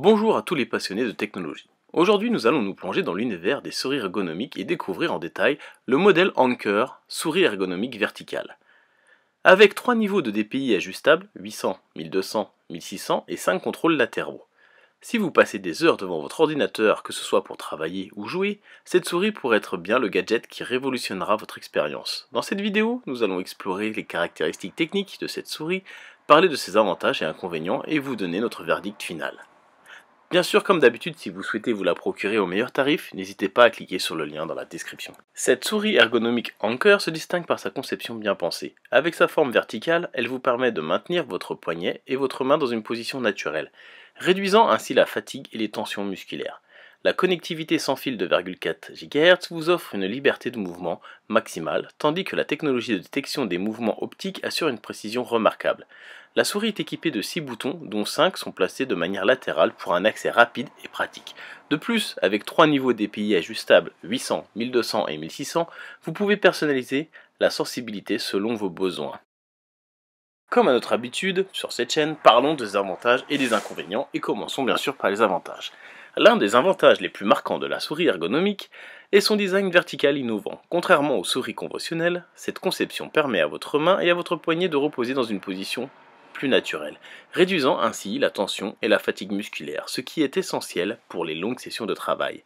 Bonjour à tous les passionnés de technologie. Aujourd'hui, nous allons nous plonger dans l'univers des souris ergonomiques et découvrir en détail le modèle Anker, souris ergonomique verticale. Avec trois niveaux de DPI ajustables, 800, 1200, 1600 et 5 contrôles latéraux. Si vous passez des heures devant votre ordinateur, que ce soit pour travailler ou jouer, cette souris pourrait être bien le gadget qui révolutionnera votre expérience. Dans cette vidéo, nous allons explorer les caractéristiques techniques de cette souris, parler de ses avantages et inconvénients et vous donner notre verdict final. Bien sûr, comme d'habitude, si vous souhaitez vous la procurer au meilleur tarif, n'hésitez pas à cliquer sur le lien dans la description. Cette souris ergonomique Anker se distingue par sa conception bien pensée. Avec sa forme verticale, elle vous permet de maintenir votre poignet et votre main dans une position naturelle, réduisant ainsi la fatigue et les tensions musculaires. La connectivité sans fil de 24 GHz vous offre une liberté de mouvement maximale, tandis que la technologie de détection des mouvements optiques assure une précision remarquable. La souris est équipée de 6 boutons, dont 5 sont placés de manière latérale pour un accès rapide et pratique. De plus, avec 3 niveaux DPI ajustables 800, 1200 et 1600, vous pouvez personnaliser la sensibilité selon vos besoins. Comme à notre habitude, sur cette chaîne, parlons des avantages et des inconvénients et commençons bien sûr par les avantages. L'un des avantages les plus marquants de la souris ergonomique est son design vertical innovant. Contrairement aux souris conventionnelles, cette conception permet à votre main et à votre poignet de reposer dans une position plus naturelle, réduisant ainsi la tension et la fatigue musculaire, ce qui est essentiel pour les longues sessions de travail.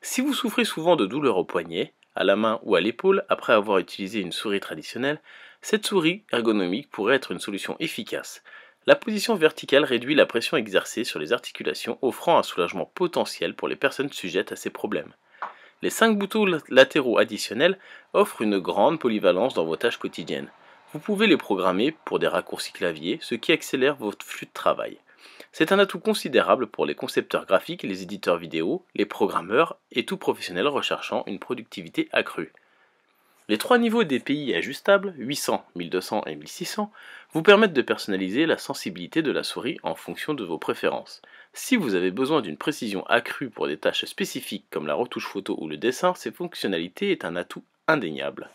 Si vous souffrez souvent de douleurs au poignet, à la main ou à l'épaule après avoir utilisé une souris traditionnelle, cette souris ergonomique pourrait être une solution efficace. La position verticale réduit la pression exercée sur les articulations, offrant un soulagement potentiel pour les personnes sujettes à ces problèmes. Les 5 boutons latéraux additionnels offrent une grande polyvalence dans vos tâches quotidiennes. Vous pouvez les programmer pour des raccourcis clavier, ce qui accélère votre flux de travail. C'est un atout considérable pour les concepteurs graphiques, les éditeurs vidéo, les programmeurs et tout professionnel recherchant une productivité accrue. Les trois niveaux des pays ajustables, 800, 1200 et 1600, vous permettent de personnaliser la sensibilité de la souris en fonction de vos préférences. Si vous avez besoin d'une précision accrue pour des tâches spécifiques comme la retouche photo ou le dessin, ces fonctionnalités est un atout indéniable.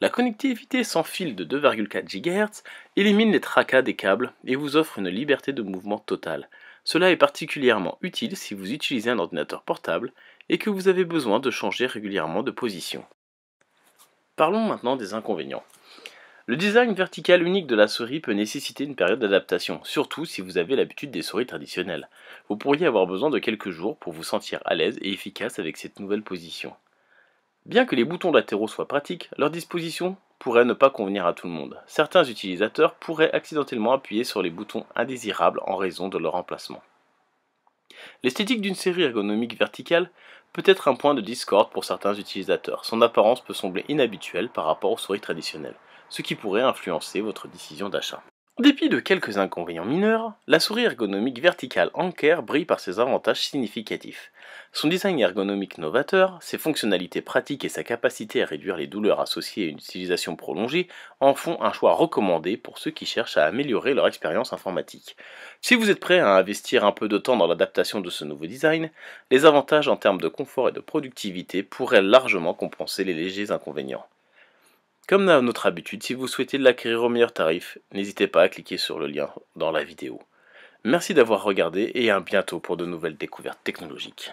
La connectivité sans fil de 2,4 GHz élimine les tracas des câbles et vous offre une liberté de mouvement totale. Cela est particulièrement utile si vous utilisez un ordinateur portable et que vous avez besoin de changer régulièrement de position. Parlons maintenant des inconvénients. Le design vertical unique de la souris peut nécessiter une période d'adaptation, surtout si vous avez l'habitude des souris traditionnelles. Vous pourriez avoir besoin de quelques jours pour vous sentir à l'aise et efficace avec cette nouvelle position. Bien que les boutons latéraux soient pratiques, leur disposition pourrait ne pas convenir à tout le monde. Certains utilisateurs pourraient accidentellement appuyer sur les boutons indésirables en raison de leur emplacement. L'esthétique d'une série ergonomique verticale peut être un point de discorde pour certains utilisateurs. Son apparence peut sembler inhabituelle par rapport aux souris traditionnelles, ce qui pourrait influencer votre décision d'achat dépit de quelques inconvénients mineurs, la souris ergonomique verticale Anker brille par ses avantages significatifs. Son design ergonomique novateur, ses fonctionnalités pratiques et sa capacité à réduire les douleurs associées à une utilisation prolongée en font un choix recommandé pour ceux qui cherchent à améliorer leur expérience informatique. Si vous êtes prêt à investir un peu de temps dans l'adaptation de ce nouveau design, les avantages en termes de confort et de productivité pourraient largement compenser les légers inconvénients. Comme à notre habitude, si vous souhaitez l'acquérir au meilleur tarif, n'hésitez pas à cliquer sur le lien dans la vidéo. Merci d'avoir regardé et à bientôt pour de nouvelles découvertes technologiques.